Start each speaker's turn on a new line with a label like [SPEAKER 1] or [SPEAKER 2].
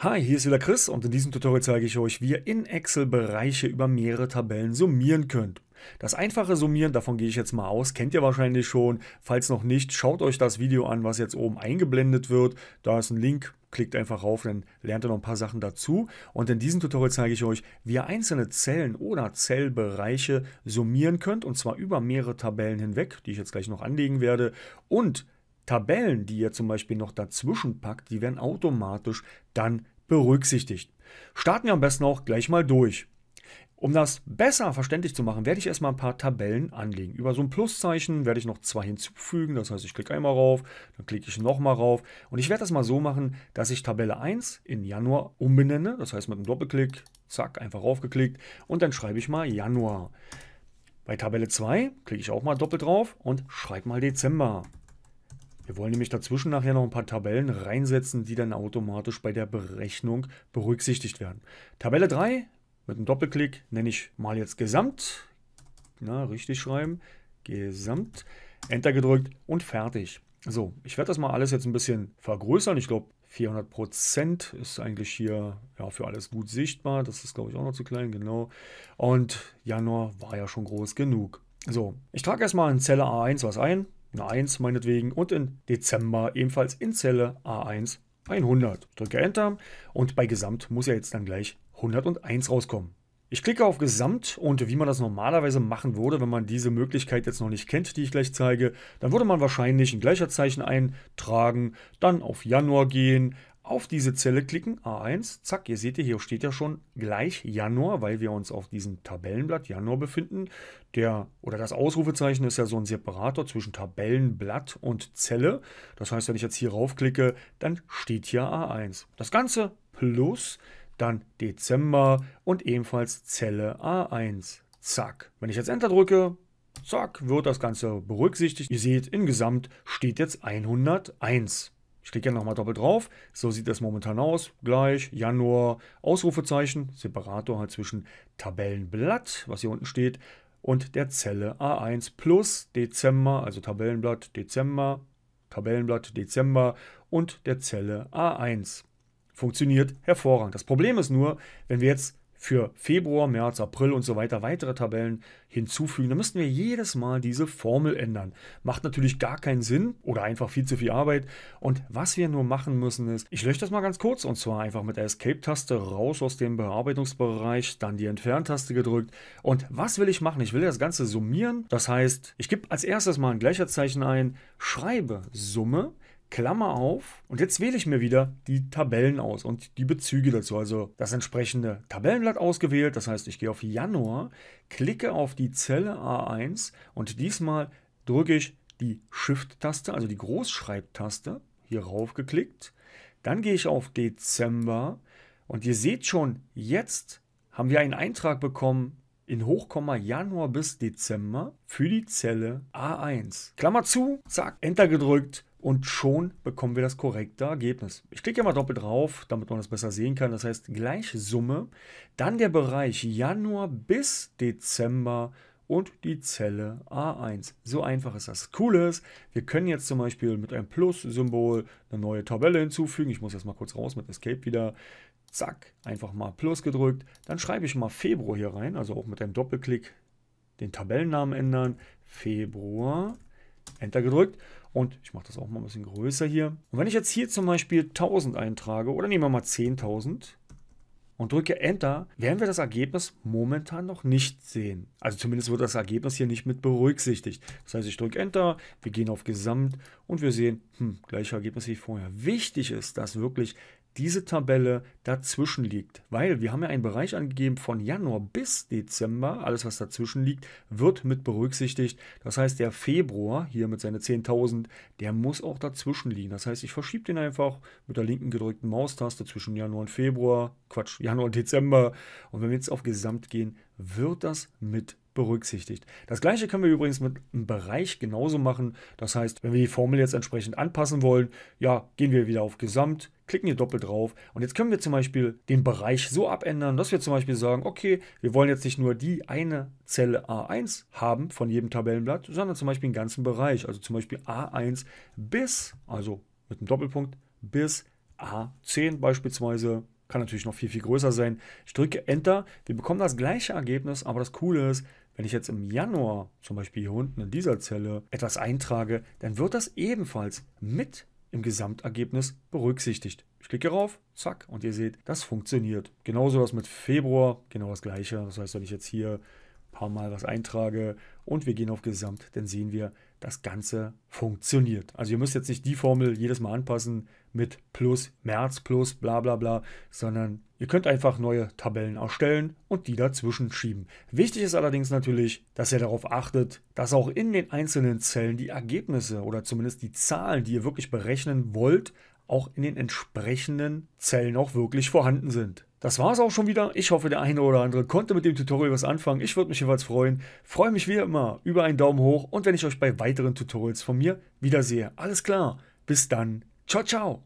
[SPEAKER 1] Hi, hier ist wieder Chris und in diesem Tutorial zeige ich euch, wie ihr in Excel Bereiche über mehrere Tabellen summieren könnt. Das einfache Summieren, davon gehe ich jetzt mal aus, kennt ihr wahrscheinlich schon. Falls noch nicht, schaut euch das Video an, was jetzt oben eingeblendet wird. Da ist ein Link, klickt einfach rauf, dann lernt ihr noch ein paar Sachen dazu. Und in diesem Tutorial zeige ich euch, wie ihr einzelne Zellen oder Zellbereiche summieren könnt, und zwar über mehrere Tabellen hinweg, die ich jetzt gleich noch anlegen werde, und Tabellen, die ihr zum Beispiel noch dazwischen packt, die werden automatisch dann berücksichtigt. Starten wir am besten auch gleich mal durch. Um das besser verständlich zu machen, werde ich erstmal ein paar Tabellen anlegen. Über so ein Pluszeichen werde ich noch zwei hinzufügen. Das heißt, ich klicke einmal rauf, dann klicke ich nochmal rauf. Und ich werde das mal so machen, dass ich Tabelle 1 in Januar umbenenne. Das heißt, mit einem Doppelklick, zack, einfach raufgeklickt. Und dann schreibe ich mal Januar. Bei Tabelle 2 klicke ich auch mal doppelt drauf und schreibe mal Dezember. Wir wollen nämlich dazwischen nachher noch ein paar Tabellen reinsetzen, die dann automatisch bei der Berechnung berücksichtigt werden. Tabelle 3 mit einem Doppelklick nenne ich mal jetzt Gesamt. Na, richtig schreiben. Gesamt. Enter gedrückt und fertig. So, ich werde das mal alles jetzt ein bisschen vergrößern. Ich glaube, 400% ist eigentlich hier ja, für alles gut sichtbar. Das ist, glaube ich, auch noch zu klein, genau. Und Januar war ja schon groß genug. So, ich trage erstmal in Zelle A1 was ein. A1 meinetwegen und in Dezember ebenfalls in Zelle A1 100. Drücke Enter und bei Gesamt muss ja jetzt dann gleich 101 rauskommen. Ich klicke auf Gesamt und wie man das normalerweise machen würde, wenn man diese Möglichkeit jetzt noch nicht kennt, die ich gleich zeige, dann würde man wahrscheinlich ein gleicher Zeichen eintragen, dann auf Januar gehen, auf diese Zelle klicken, A1, zack, ihr seht ihr, hier steht ja schon gleich Januar, weil wir uns auf diesem Tabellenblatt Januar befinden. Der oder das Ausrufezeichen ist ja so ein Separator zwischen Tabellenblatt und Zelle. Das heißt, wenn ich jetzt hier raufklicke, dann steht hier A1. Das Ganze plus dann Dezember und ebenfalls Zelle A1. Zack. Wenn ich jetzt Enter drücke, zack, wird das Ganze berücksichtigt. Ihr seht, insgesamt steht jetzt 101. Ich klicke nochmal doppelt drauf. So sieht das momentan aus. Gleich Januar, Ausrufezeichen, Separator halt zwischen Tabellenblatt, was hier unten steht, und der Zelle A1 plus Dezember, also Tabellenblatt Dezember, Tabellenblatt Dezember und der Zelle A1. Funktioniert hervorragend. Das Problem ist nur, wenn wir jetzt für Februar, März, April und so weiter weitere Tabellen hinzufügen. dann müssten wir jedes Mal diese Formel ändern. Macht natürlich gar keinen Sinn oder einfach viel zu viel Arbeit. Und was wir nur machen müssen ist, ich lösche das mal ganz kurz und zwar einfach mit der Escape-Taste raus aus dem Bearbeitungsbereich, dann die Entferntaste gedrückt. Und was will ich machen? Ich will das Ganze summieren. Das heißt, ich gebe als erstes mal ein Gleicherzeichen ein, schreibe Summe. Klammer auf. Und jetzt wähle ich mir wieder die Tabellen aus und die Bezüge dazu. Also das entsprechende Tabellenblatt ausgewählt. Das heißt, ich gehe auf Januar, klicke auf die Zelle A1 und diesmal drücke ich die Shift-Taste, also die Großschreibtaste, hier rauf geklickt. Dann gehe ich auf Dezember und ihr seht schon, jetzt haben wir einen Eintrag bekommen in Hochkomma Januar bis Dezember für die Zelle A1. Klammer zu, zack, Enter gedrückt und schon bekommen wir das korrekte Ergebnis. Ich klicke hier mal doppelt drauf, damit man das besser sehen kann. Das heißt, gleiche Summe, dann der Bereich Januar bis Dezember und die Zelle A1. So einfach ist das. Cool ist, wir können jetzt zum Beispiel mit einem Plus-Symbol eine neue Tabelle hinzufügen. Ich muss jetzt mal kurz raus mit Escape wieder. Zack, einfach mal Plus gedrückt. Dann schreibe ich mal Februar hier rein, also auch mit einem Doppelklick den Tabellennamen ändern. Februar Enter gedrückt. Und ich mache das auch mal ein bisschen größer hier. Und wenn ich jetzt hier zum Beispiel 1000 eintrage oder nehmen wir mal 10.000 und drücke Enter, werden wir das Ergebnis momentan noch nicht sehen. Also zumindest wird das Ergebnis hier nicht mit berücksichtigt. Das heißt, ich drücke Enter, wir gehen auf Gesamt und wir sehen, hm, gleiche Ergebnis wie vorher. Wichtig ist, dass wirklich diese Tabelle dazwischen liegt. Weil wir haben ja einen Bereich angegeben von Januar bis Dezember, alles was dazwischen liegt, wird mit berücksichtigt. Das heißt, der Februar hier mit seinen 10.000, der muss auch dazwischen liegen. Das heißt, ich verschiebe den einfach mit der linken gedrückten Maustaste zwischen Januar und Februar, Quatsch, Januar und Dezember. Und wenn wir jetzt auf Gesamt gehen, wird das mit berücksichtigt. Das gleiche können wir übrigens mit einem Bereich genauso machen. Das heißt, wenn wir die Formel jetzt entsprechend anpassen wollen, ja, gehen wir wieder auf Gesamt, klicken hier doppelt drauf und jetzt können wir zum Beispiel den Bereich so abändern, dass wir zum Beispiel sagen, okay, wir wollen jetzt nicht nur die eine Zelle A1 haben von jedem Tabellenblatt, sondern zum Beispiel den ganzen Bereich, also zum Beispiel A1 bis, also mit einem Doppelpunkt, bis A10 beispielsweise. Kann natürlich noch viel, viel größer sein. Ich drücke Enter, wir bekommen das gleiche Ergebnis, aber das Coole ist, wenn ich jetzt im Januar zum Beispiel hier unten in dieser Zelle etwas eintrage, dann wird das ebenfalls mit im Gesamtergebnis berücksichtigt. Ich klicke rauf, zack, und ihr seht, das funktioniert. Genauso was mit Februar, genau das gleiche. Das heißt, wenn ich jetzt hier paar Mal was eintrage und wir gehen auf Gesamt, dann sehen wir, das Ganze funktioniert. Also ihr müsst jetzt nicht die Formel jedes Mal anpassen mit plus, März plus, bla bla bla, sondern ihr könnt einfach neue Tabellen erstellen und die dazwischen schieben. Wichtig ist allerdings natürlich, dass ihr darauf achtet, dass auch in den einzelnen Zellen die Ergebnisse oder zumindest die Zahlen, die ihr wirklich berechnen wollt, auch in den entsprechenden Zellen auch wirklich vorhanden sind. Das war es auch schon wieder. Ich hoffe, der eine oder andere konnte mit dem Tutorial was anfangen. Ich würde mich jeweils freuen. Freue mich wie immer über einen Daumen hoch und wenn ich euch bei weiteren Tutorials von mir wiedersehe. Alles klar. Bis dann. Ciao, ciao.